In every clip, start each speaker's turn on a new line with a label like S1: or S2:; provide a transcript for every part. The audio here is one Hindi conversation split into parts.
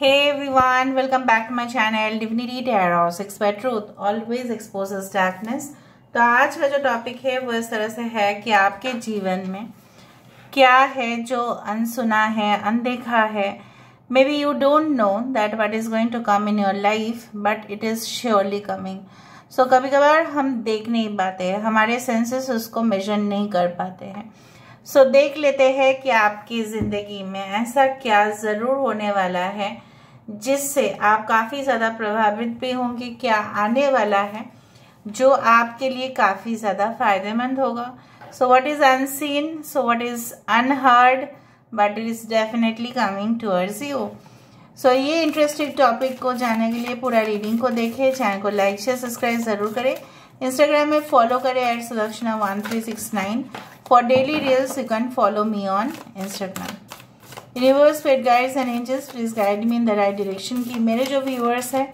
S1: Hey everyone, welcome back to my channel Divinity Tarot, Expert Truth, Always Exposes Darkness. तो आज का जो टॉपिक है वो इस तरह से है कि आपके जीवन में क्या है जो अनसुना है अनदेखा है maybe you don't know that what is going to come in your life but it is surely coming so कभी कभार हम देख नहीं पाते हमारे सेंसेस उसको मेजर नहीं कर पाते हैं सो so, देख लेते हैं कि आपकी ज़िंदगी में ऐसा क्या ज़रूर होने वाला है जिससे आप काफ़ी ज़्यादा प्रभावित भी होंगे क्या आने वाला है जो आपके लिए काफ़ी ज़्यादा फायदेमंद होगा so what is unseen so what is unheard but it is definitely coming towards you so ये इंटरेस्टिंग टॉपिक को जानने के लिए पूरा रीडिंग को देखें चैनल को लाइक शेयर सब्सक्राइब ज़रूर करें इंस्टाग्राम में फॉलो करें at Sudakshina one three six nine For daily reels, you can follow me on Instagram. Universe fate guides and angels please guide me in the right direction की मेरे जो व्यूअर्स हैं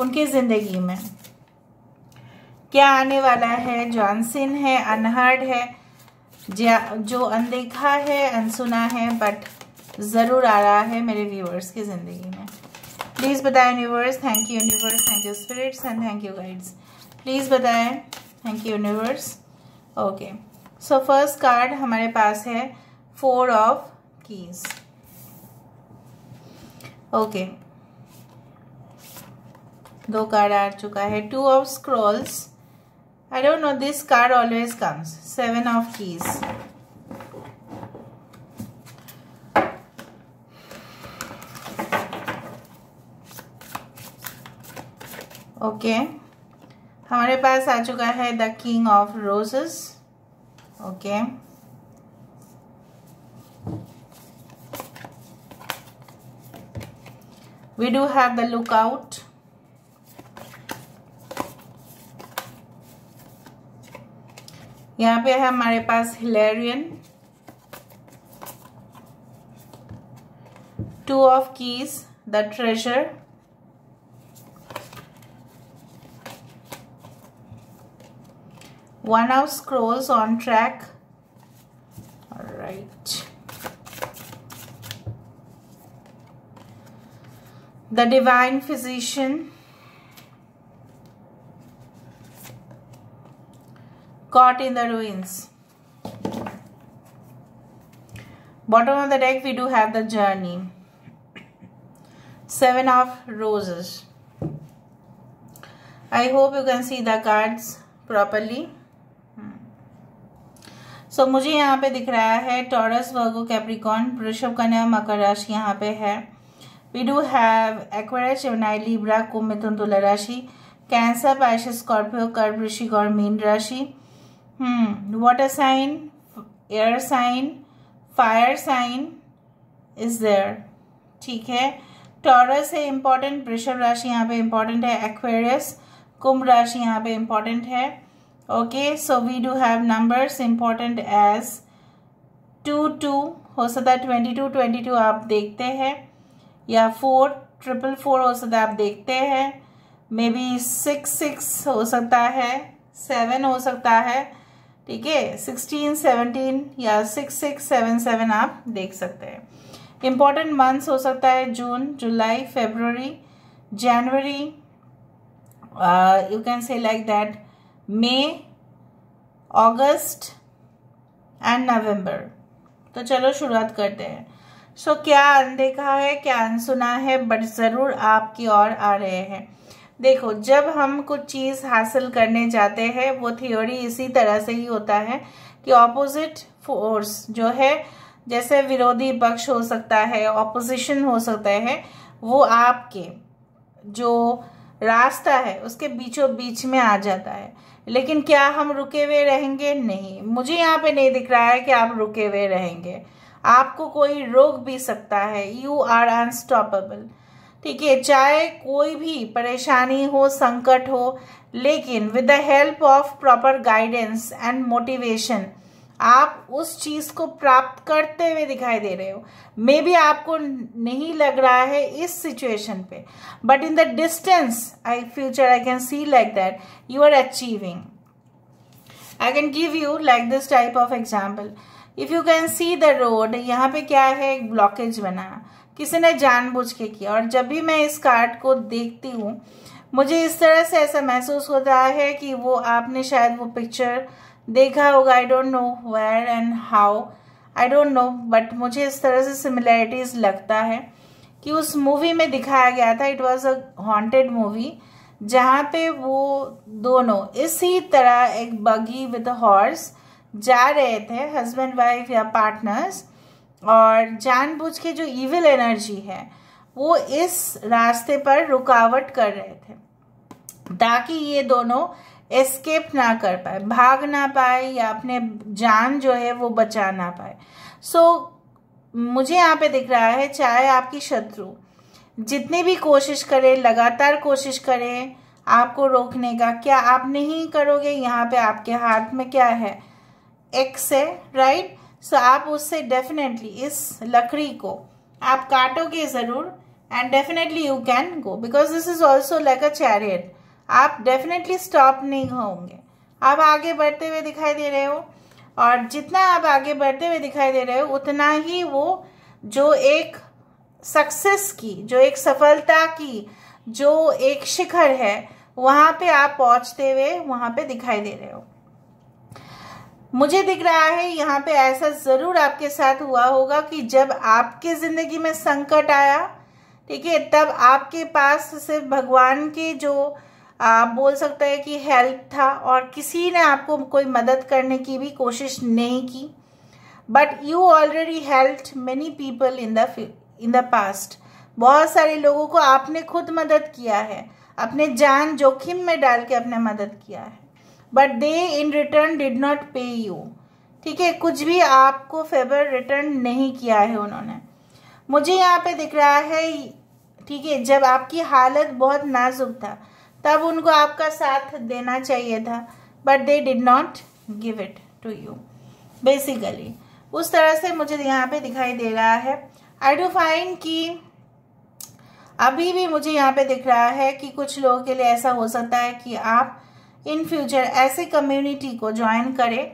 S1: उनकी ज़िंदगी में क्या आने वाला है जॉनसिन है अनहर्ड है जो अनदेखा है अनसुना है बट ज़रूर आ रहा है मेरे व्यूअर्स की ज़िंदगी में प्लीज़ बताएं universe thank you universe thank you spirits and thank you guides please बताएं thank you universe okay so first card हमारे पास है फोर ऑफ कीज ओके दो कार्ड आ चुका है two of scrolls I don't know this card always comes seven of keys okay हमारे पास आ चुका है the king of roses okay do have the look out यहाँ पे है हमारे पास हिलेरियन two of keys the treasure one of scrolls on track all right the divine physician caught in the ruins bottom of the deck we do have the journey seven of roses i hope you can see the cards properly so so, मुझे यहाँ पे दिख रहा है टॉरस वर्गो कैप्रिकॉन वृषभ कन्या मकर राशि यहाँ पे है वी डू हैव एक्वेरियस शिवनाई लिब्रा कुंभ मिथुन तुला राशि कैंसर पैश स्कॉर्पियो कर्क वृश्चिक और मीन राशि water sign air sign fire sign is there ठीक है टॉरस है इम्पॉर्टेंट वृषभ राशि यहाँ पे इम्पॉर्टेंट है एक्वेरियस कुंभ राशि यहाँ पे इम्पॉर्टेंट है okay so we do have numbers important as two two हो सकता है ट्वेंटी टू ट्वेंटी टू आप देखते हैं या फोर ट्रिपल फोर हो सकता है आप देखते हैं मे बी सिक्स सिक्स हो सकता है सेवन हो सकता है ठीक है सिक्सटीन सेवनटीन या सिक्स सिक्स सेवन सेवन आप देख सकते हैं इम्पॉर्टेंट मंथ्स हो सकता है जून जुलाई फेब्रुवरी जनवरी you can say like that मई अगस्त एंड नवंबर तो चलो शुरुआत करते हैं सो so, क्या अनदेखा है क्या अनसुना है बट ज़रूर आपकी ओर आ रहे हैं देखो जब हम कुछ चीज़ हासिल करने जाते हैं वो थ्योरी इसी तरह से ही होता है कि ऑपोजिट फोर्स जो है जैसे विरोधी पक्ष हो सकता है ऑपोजिशन हो सकता है वो आपके जो रास्ता है उसके बीचों बीच में आ जाता है लेकिन क्या हम रुके हुए रहेंगे नहीं मुझे यहाँ पे नहीं दिख रहा है कि आप रुके हुए रहेंगे आपको कोई रोक भी सकता है यू आर अनस्टॉपेबल ठीक है चाहे कोई भी परेशानी हो संकट हो लेकिन with the help of proper guidance and motivation आप उस चीज को प्राप्त करते हुए दिखाई दे रहे हो मे बी आपको नहीं लग रहा है इस सिचुएशन पे but in the distance I future I can see like that you are achieving I can give you like this type of example if you can see the road यहाँ पे क्या है एक ब्लॉकेज बना किसी ने जानबूझ के किया और जब भी मैं इस कार्ड को देखती हूँ मुझे इस तरह से ऐसा महसूस होता है कि वो आपने शायद वो पिक्चर देखा होगा I don't know where and how I don't know but मुझे इस तरह से सिमिलैरिटीज़ लगता है कि उस मूवी में दिखाया गया था it was a haunted movie जहाँ पे वो दोनों इसी तरह एक बगी विद अ हॉर्स जा रहे थे हस्बैंड वाइफ या पार्टनर्स और जानबूझ के जो इविल एनर्जी है वो इस रास्ते पर रुकावट कर रहे थे ताकि ये दोनों एस्केप ना कर पाए भाग ना पाए या अपने जान जो है वो बचा ना पाए सो so, मुझे यहाँ पे दिख रहा है चाहे आपकी शत्रु जितनी भी कोशिश करें लगातार कोशिश करें आपको रोकने का क्या आप नहीं करोगे यहाँ पे आपके हाथ में क्या है एक्स है राइट सो आप उससे डेफिनेटली इस लकड़ी को आप काटोगे ज़रूर and definitely you can go because this is also like a chariot आप डेफिनेटली स्टॉप नहीं होंगे आप आगे बढ़ते हुए दिखाई दे रहे हो और जितना आप आगे बढ़ते हुए दिखाई दे रहे हो उतना ही वो जो एक सक्सेस की जो एक सफलता की जो एक शिखर है वहां पे आप पहुंचते हुए वहां पे दिखाई दे रहे हो मुझे दिख रहा है यहाँ पे ऐसा ज़रूर आपके साथ हुआ होगा कि जब आपके ज़िंदगी में संकट आया ठीक है तब आपके पास सिर्फ भगवान के जो आप बोल सकते हैं कि हेल्प था और किसी ने आपको कोई मदद करने की भी कोशिश नहीं की but you already help many people in the in the past बहुत सारे लोगों को आपने खुद मदद किया है अपने जान जोखिम में डाल के अपने मदद किया है but they in return did not pay you ठीक है कुछ भी आपको फेवर रिटर्न नहीं किया है उन्होंने मुझे यहाँ पे दिख रहा है ठीक है जब आपकी हालत बहुत नाजुक था तब उनको आपका साथ देना चाहिए था but they did not give it to you basically उस तरह से मुझे यहाँ पे दिखाई दे रहा है आई डू फाइंड कि अभी भी मुझे यहाँ पे दिख रहा है कि कुछ लोगों के लिए ऐसा हो सकता है कि आप इन फ्यूचर ऐसे कम्युनिटी को ज्वाइन करें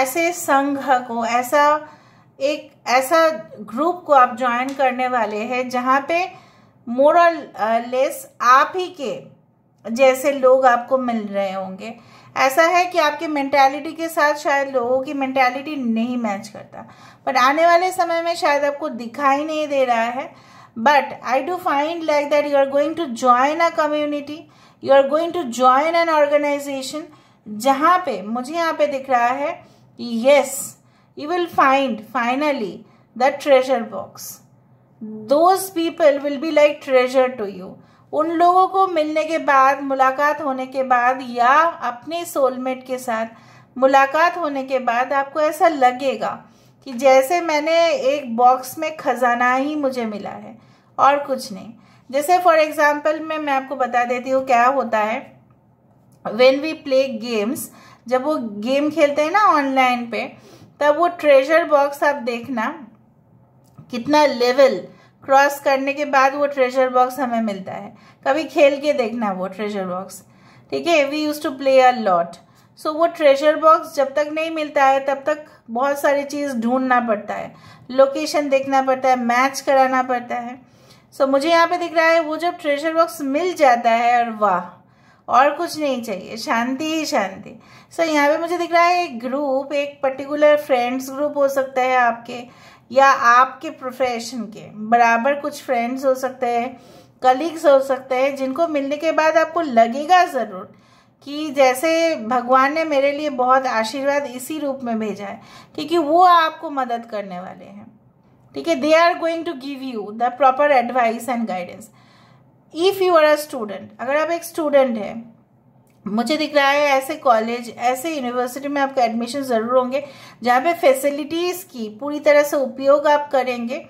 S1: ऐसे संघ को ऐसा एक ऐसा ग्रुप को आप ज्वाइन करने वाले हैं जहाँ पे मोरल लेस uh, आप ही के जैसे लोग आपको मिल रहे होंगे ऐसा है कि आपके मेंटालिटी के साथ शायद लोगों की मैंटेलिटी नहीं मैच करता बट आने वाले समय में शायद आपको दिखाई नहीं दे रहा है but I do find like that you are going to join a community you are going to join an organization जहाँ पे मुझे यहाँ पे दिख रहा है yes you will find finally the treasure box those people will be like treasure to you उन लोगों को मिलने के बाद मुलाकात होने के बाद या अपने सोलमेट के साथ मुलाकात होने के बाद आपको ऐसा लगेगा कि जैसे मैंने एक बॉक्स में खजाना ही मुझे मिला है और कुछ नहीं जैसे फॉर एग्जाम्पल में मैं आपको बता देती हूँ क्या होता है वेन वी प्ले गेम्स जब वो गेम खेलते हैं ना ऑनलाइन पे तब वो ट्रेजर बॉक्स आप देखना कितना लेवल क्रॉस करने के बाद वो ट्रेजर बॉक्स हमें मिलता है कभी खेल के देखना वो ट्रेजर बॉक्स ठीक है we use to play a lot so वो ट्रेजर बॉक्स जब तक नहीं मिलता है तब तक बहुत सारी चीज़ ढूंढना पड़ता है लोकेशन देखना पड़ता है मैच कराना पड़ता है सो so, मुझे यहाँ पे दिख रहा है वो जब ट्रेजर बॉक्स मिल जाता है और वाह और कुछ नहीं चाहिए शांति ही शांति सो so, यहाँ पे मुझे दिख रहा है एक ग्रुप एक पर्टिकुलर फ्रेंड्स ग्रुप हो सकता है आपके या आपके प्रोफेशन के बराबर कुछ फ्रेंड्स हो सकते हैं कलीग्स हो सकते हैं जिनको मिलने के बाद आपको लगेगा ज़रूर कि जैसे भगवान ने मेरे लिए बहुत आशीर्वाद इसी रूप में भेजा है क्योंकि वो आपको मदद करने वाले हैं ठीक है they are going to give you the proper advice and guidance if you are a student अगर आप एक स्टूडेंट हैं मुझे दिख रहा है ऐसे कॉलेज ऐसे यूनिवर्सिटी में आपका एडमिशन ज़रूर होंगे जहाँ पे फैसिलिटीज़ की पूरी तरह से उपयोग आप करेंगे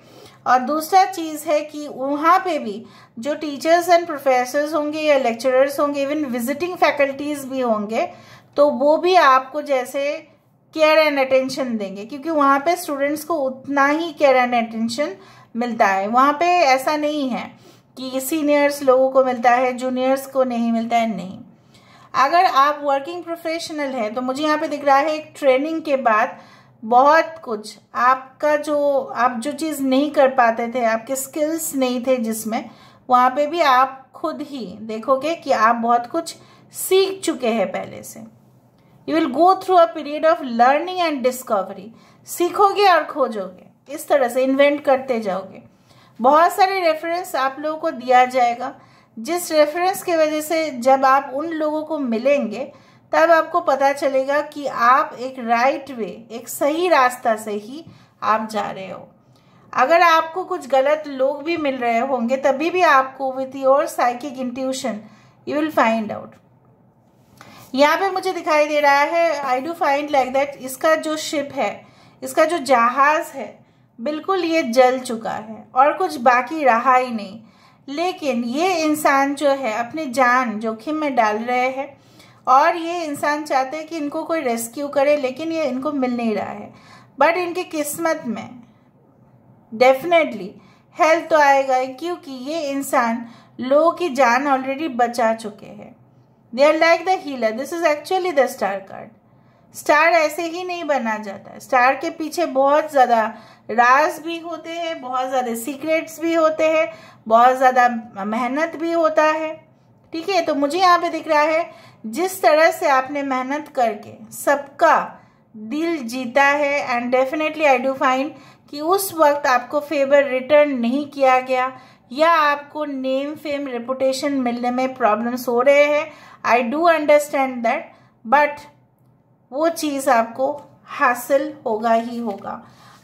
S1: और दूसरा चीज़ है कि वहाँ पे भी जो टीचर्स एंड प्रोफेसर्स होंगे या लेक्चरर्स होंगे इवन विजिटिंग फैकल्टीज़ भी होंगे तो वो भी आपको जैसे केयर एंड अटेंशन देंगे क्योंकि वहाँ पे स्टूडेंट्स को उतना ही केयर एंड अटेंशन मिलता है वहाँ पे ऐसा नहीं है कि सीनियर्स लोगों को मिलता है जूनियर्स को नहीं मिलता है नहीं अगर आप वर्किंग प्रोफेशनल हैं तो मुझे यहाँ पे दिख रहा है एक ट्रेनिंग के बाद बहुत कुछ आपका जो आप जो चीज़ नहीं कर पाते थे आपके स्किल्स नहीं थे जिसमें वहाँ पे भी आप खुद ही देखोगे कि आप बहुत कुछ सीख चुके हैं पहले से you will go through a period of learning and discovery सीखोगे और खोजोगे इस तरह से इन्वेंट करते जाओगे बहुत सारे रेफरेंस आप लोगों को दिया जाएगा जिस रेफरेंस के वजह से जब आप उन लोगों को मिलेंगे तब आपको पता चलेगा कि आप एक राइट वे एक सही रास्ता से ही आप जा रहे हो अगर आपको कुछ गलत लोग भी मिल रहे होंगे तभी भी आपको with your psychic intuition you will find out यहाँ पे मुझे दिखाई दे रहा है I do find like that इसका जो शिप है इसका जो जहाज है बिल्कुल ये जल चुका है और कुछ बाकी रहा ही नहीं लेकिन ये इंसान जो है अपनी जान जोखिम में डाल रहे हैं और ये इंसान चाहते हैं कि इनको कोई रेस्क्यू करे लेकिन ये इनको मिल नहीं रहा है बट इनकी किस्मत में डेफिनेटली हेल्थ तो आएगा ही क्योंकि ये इंसान लोगों की जान ऑलरेडी बचा चुके हैं they are like the healer this is actually the star card star ऐसे ही नहीं बना जाता स्टार के पीछे बहुत ज़्यादा राज भी होते हैं बहुत ज़्यादा सीक्रेट्स भी होते हैं बहुत ज़्यादा मेहनत भी होता है ठीक है तो मुझे यहाँ पे दिख रहा है जिस तरह से आपने मेहनत करके सबका दिल जीता है and definitely I do find कि उस वक्त आपको फेवर रिटर्न नहीं किया गया या आपको नेम फेम रेपुटेशन मिलने में प्रॉब्लम्स हो रहे हैं I do understand that but वो चीज़ आपको हासिल होगा ही होगा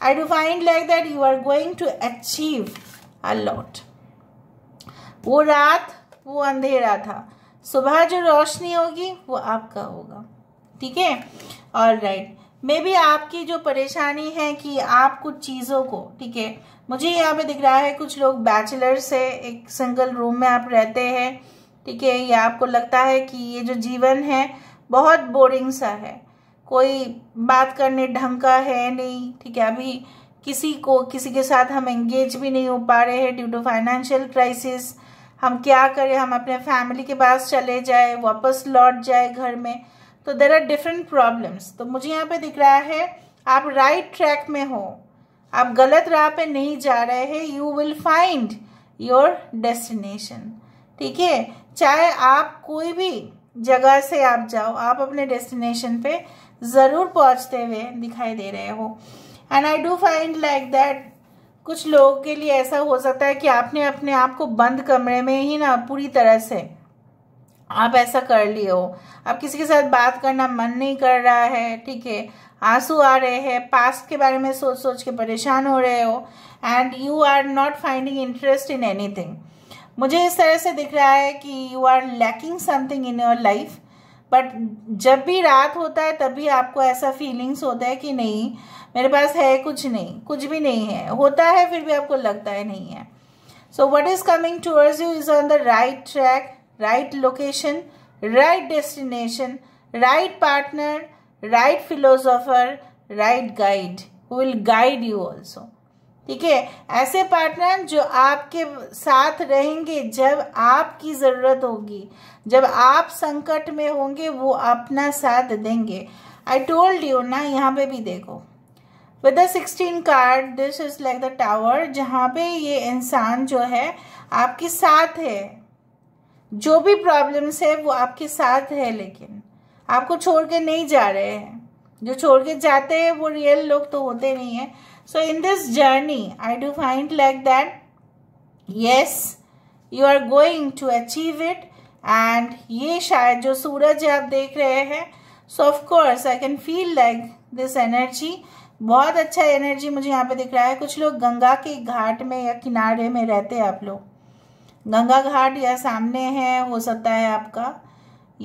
S1: I do find like that you are going to achieve a lot वो रात वो अंधेरा था सुबह जो रोशनी होगी वो आपका होगा ठीक है और राइट मे बी आपकी जो परेशानी है कि आप कुछ चीज़ों को ठीक है मुझे यहाँ पे दिख रहा है कुछ लोग बैचलर से एक सिंगल रूम में आप रहते हैं ठीक है या आपको लगता है कि ये जो जीवन है बहुत बोरिंग सा है कोई बात करने ढंग का है नहीं ठीक है अभी किसी को किसी के साथ हम एंगेज भी नहीं हो पा रहे हैं ड्यू टू फाइनेंशियल क्राइसिस हम क्या करें हम अपने फैमिली के पास चले जाए वापस लौट जाए घर में तो देर आर डिफरेंट प्रॉब्लम्स तो मुझे यहाँ पे दिख रहा है आप राइट right ट्रैक में हो आप गलत राह पे नहीं जा रहे हैं you will find your destination ठीक है चाहे आप कोई भी जगह से आप जाओ आप अपने डेस्टिनेशन पे ज़रूर पहुँचते हुए दिखाई दे रहे हो and I do find like that कुछ लोगों के लिए ऐसा हो सकता है कि आपने अपने आप को बंद कमरे में ही ना पूरी तरह से आप ऐसा कर लिए हो आप किसी के साथ बात करना मन नहीं कर रहा है ठीक है आंसू आ रहे हैं पास्ट के बारे में सोच सोच के परेशान हो रहे हो and you are not finding interest in anything मुझे इस तरह से दिख रहा है कि you are lacking something in your life but जब भी रात होता है तभी आपको ऐसा फीलिंग्स होता है कि नहीं मेरे पास है कुछ नहीं कुछ भी नहीं है होता है फिर भी आपको लगता है नहीं है so what is coming towards you is on the right track right location right destination right partner right philosopher right guide will guide you also ठीक है ऐसे पार्टनर जो आपके साथ रहेंगे जब आपकी ज़रूरत होगी जब आप संकट में होंगे वो अपना साथ देंगे आई टोल्ड यू ना यहाँ पे भी देखो with the sixteen card this is like the tower जहाँ पे ये इंसान जो है आपके साथ है जो भी प्रॉब्लम्स है वो आपके साथ है लेकिन आपको छोड़ के नहीं जा रहे हैं जो छोड़ के जाते हैं वो रियल लोग तो होते नहीं हैं So in this journey, I do find like that, yes, you are going to achieve it. And ये शायद जो सूरज aap आप देख रहे हैं so of course I can feel like this energy बहुत अच्छा एनर्जी मुझे यहाँ पे दिख रहा है कुछ लोग गंगा के घाट में या किनारे में रहते हैं आप लोग गंगा घाट या सामने है हो सकता है आपका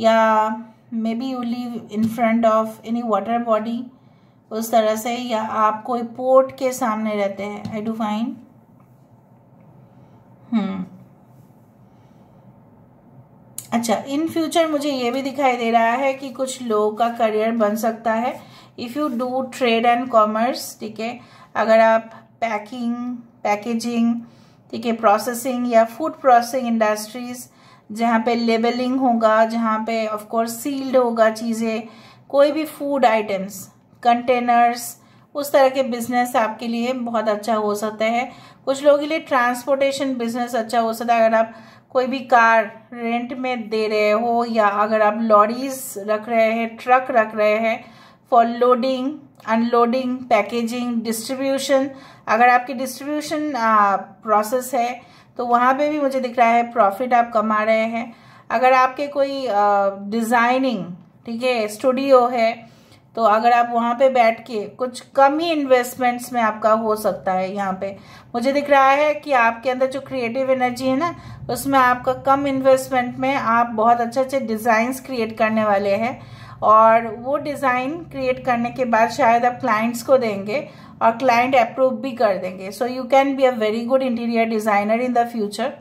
S1: या maybe you live in front of any water body उस तरह से या आप कोई पोर्ट के सामने रहते हैं आई डू फाइन अच्छा इन फ्यूचर मुझे ये भी दिखाई दे रहा है कि कुछ लोगों का करियर बन सकता है if you do trade and commerce ठीक है अगर आप पैकिंग पैकेजिंग ठीक है प्रोसेसिंग या फूड प्रोसेसिंग इंडस्ट्रीज़ जहाँ पे लेबलिंग होगा जहाँ पे ऑफ कोर्स सील्ड होगा चीज़ें कोई भी फूड आइटम्स कंटेनर्स उस तरह के बिजनेस आपके लिए बहुत अच्छा हो सकता है कुछ लोगों के लिए ट्रांसपोर्टेशन बिजनेस अच्छा हो सकता है अगर आप कोई भी कार रेंट में दे रहे हो या अगर आप लॉरीज रख रहे हैं ट्रक रख रहे हैं for loading unloading packaging distribution अगर आपकी डिस्ट्रीब्यूशन प्रोसेस है तो वहाँ पे भी मुझे दिख रहा है प्रॉफिट आप कमा रहे हैं अगर आपके कोई डिज़ाइनिंग ठीक है स्टूडियो है तो अगर आप वहाँ पे बैठ के कुछ कम ही इन्वेस्टमेंट्स में आपका हो सकता है यहाँ पे मुझे दिख रहा है कि आपके अंदर जो क्रिएटिव एनर्जी है ना उसमें आपका कम इन्वेस्टमेंट में आप बहुत अच्छे अच्छे डिजाइन क्रिएट करने वाले हैं और वो डिज़ाइन क्रिएट करने के बाद शायद आप क्लाइंट्स को देंगे और क्लाइंट अप्रूव भी कर देंगे so you can be a very good interior designer in the future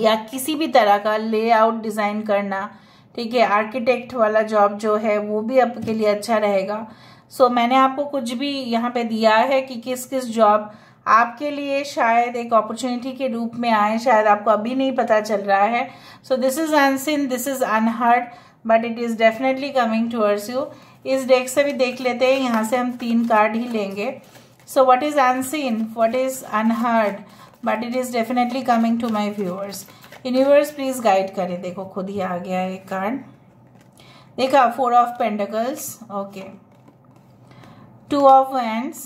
S1: या किसी भी तरह का लेआउट डिज़ाइन करना ठीक है आर्किटेक्ट वाला जॉब जो है वो भी आपके लिए अच्छा रहेगा सो so, मैंने आपको कुछ भी यहाँ पे दिया है कि किस किस जॉब आपके लिए शायद एक अपॉर्चुनिटी के रूप में आए शायद आपको अभी नहीं पता चल रहा है so this is unseen this is unheard but it is definitely coming towards you इस डेक से भी देख लेते हैं यहाँ से हम तीन कार्ड ही लेंगे so what is unseen what is unheard but it is definitely coming to my viewers universe please guide करे देखो खुद ही आ गया है कार्ड देखा four of pentacles okay two of wands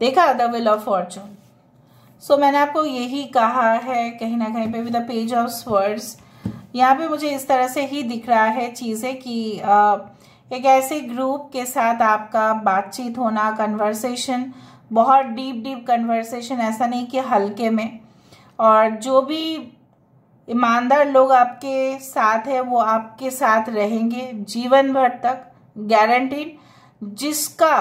S1: देखा द विल ऑफ फॉर्चून सो मैंने आपको यही कहा है कहीं ना कहीं पे with the page of swords यहाँ पे मुझे इस तरह से ही दिख रहा है चीज़ें कि एक ऐसे ग्रुप के साथ आपका बातचीत होना कन्वर्सेशन बहुत डीप डीप कन्वर्सेशन ऐसा नहीं कि हल्के में और जो भी ईमानदार लोग आपके साथ है वो आपके साथ रहेंगे जीवन भर तक गारंटी जिसका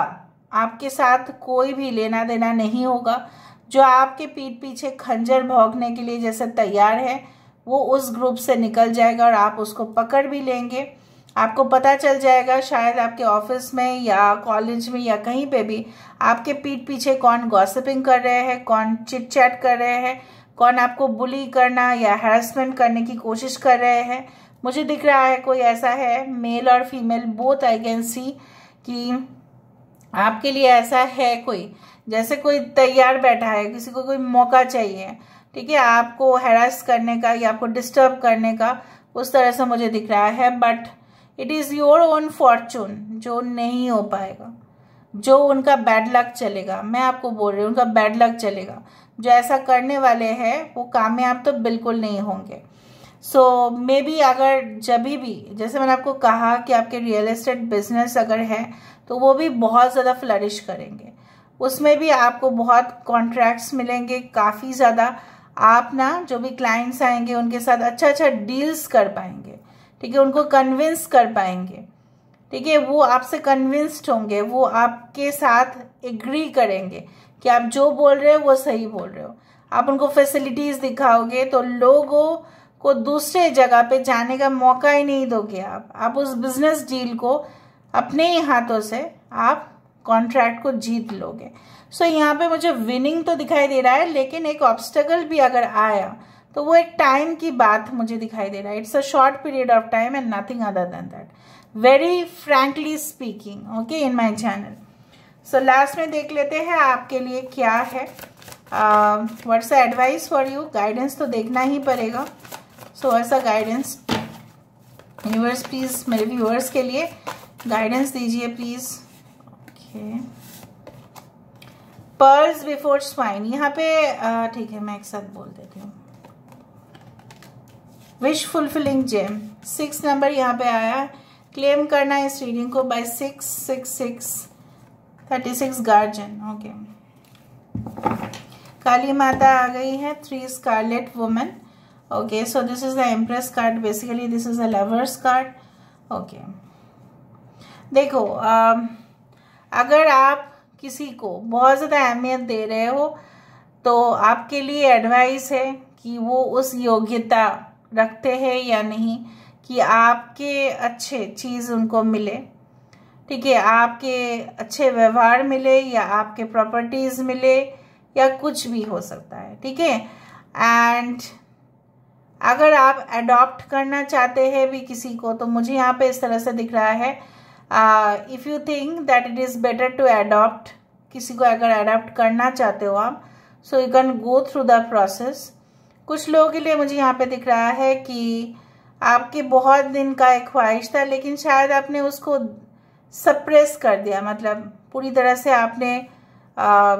S1: आपके साथ कोई भी लेना देना नहीं होगा जो आपके पीठ पीछे खंजर भोगने के लिए जैसे तैयार है वो उस ग्रुप से निकल जाएगा और आप उसको पकड़ भी लेंगे आपको पता चल जाएगा शायद आपके ऑफिस में या कॉलेज में या कहीं पे भी आपके पीठ पीछे कौन गॉसिपिंग कर रहे हैं कौन चिट चैट कर रहे हैं कौन आपको बुली करना या हेरासमेंट करने की कोशिश कर रहे हैं मुझे दिख रहा है कोई ऐसा है मेल और female both I can see कि आपके लिए ऐसा है कोई जैसे कोई तैयार बैठा है किसी को कोई मौका चाहिए ठीक है आपको हेरास करने का या आपको डिस्टर्ब करने का उस तरह से मुझे दिख रहा है but it is your own fortune जो नहीं हो पाएगा जो उनका बैड लक चलेगा मैं आपको बोल रही हूँ उनका बैड लक चलेगा जो ऐसा करने वाले हैं वो कामयाब तो बिल्कुल नहीं होंगे सो मे बी अगर जब भी जैसे मैंने आपको कहा कि आपके रियल एस्टेट बिजनेस अगर है तो वो भी बहुत ज़्यादा फ्लरिश करेंगे उसमें भी आपको बहुत कॉन्ट्रैक्ट्स मिलेंगे काफ़ी ज़्यादा आप ना जो भी क्लाइंट्स आएंगे उनके साथ अच्छा अच्छा डील्स कर पाएंगे ठीक है उनको कन्विंस कर पाएंगे ठीक है वो आपसे कन्विंस्ड होंगे वो आपके साथ एग्री करेंगे कि आप जो बोल रहे हो वो सही बोल रहे हो आप उनको फैसिलिटीज दिखाओगे तो लोगों को दूसरे जगह पे जाने का मौका ही नहीं दोगे आप आप उस बिजनेस डील को अपने ही हाथों से आप कॉन्ट्रैक्ट को जीत लोगे सो so, यहाँ पे मुझे विनिंग तो दिखाई दे रहा है लेकिन एक ऑब्स्टकल भी अगर आया तो वो एक टाइम की बात मुझे दिखाई दे रहा है it's a short period of time and nothing other than that very frankly speaking okay in my channel so so, last में देख लेते हैं आपके लिए क्या है what's advice for you guidance तो देखना ही पड़ेगा सो वैसा गाइडेंस व्यूअर्स प्लीज़ मेरे व्यूअर्स के लिए गाइडेंस दीजिए please okay pearls before swine यहाँ पे uh, ठीक है मैं एक साथ बोल देती हूँ wish fulfilling gem six number यहाँ पे आया क्लेम करना इस रीडिंग को by six six six thirty six guardian okay Kali Mata आ गई है three scarlet women okay so this is the empress card basically this is a lovers card okay देखो आ, um, अगर आप किसी को बहुत ज़्यादा अहमियत दे रहे हो तो आपके लिए एडवाइस है कि वो उस योग्यता रखते हैं या नहीं कि आपके अच्छे चीज़ उनको मिले ठीक है आपके अच्छे व्यवहार मिले या आपके प्रॉपर्टीज मिले या कुछ भी हो सकता है ठीक है एंड अगर आप एडॉप्ट करना चाहते हैं भी किसी को तो मुझे यहाँ पे इस तरह से दिख रहा है if you think that it is better to adopt किसी को अगर एडॉप्ट करना चाहते हो आप so you can go through the process कुछ लोगों के लिए मुझे यहाँ पे दिख रहा है कि आपके बहुत दिन का एक ख्वाहिश था लेकिन शायद आपने उसको सप्रेस कर दिया मतलब पूरी तरह से आपने आ,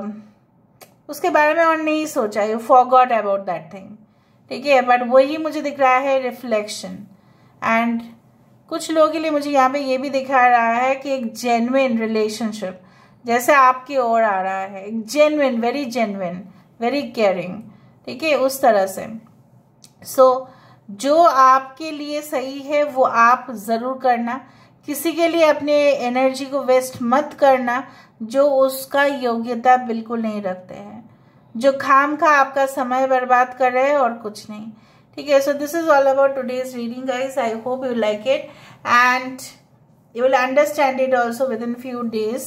S1: उसके बारे में और नहीं सोचा you forgot about that thing ठीक है बट वही मुझे दिख रहा है रिफ्लेक्शन एंड कुछ लोगों के लिए मुझे यहाँ पे ये भी दिखा रहा है कि एक जेनुइन रिलेशनशिप जैसे आपकी ओर आ रहा है एक genuine very genuine very caring ठीक है उस तरह से सो so, जो आपके लिए सही है वो आप ज़रूर करना किसी के लिए अपने एनर्जी को वेस्ट मत करना जो उसका योग्यता बिल्कुल नहीं रखते हैं जो खाम खा आपका समय बर्बाद कर रहे हैं और कुछ नहीं ठीक है so this is all about today's reading guys I hope you like it and you will understand it also within few days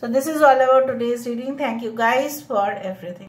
S1: so this is all about today's reading thank you guys for everything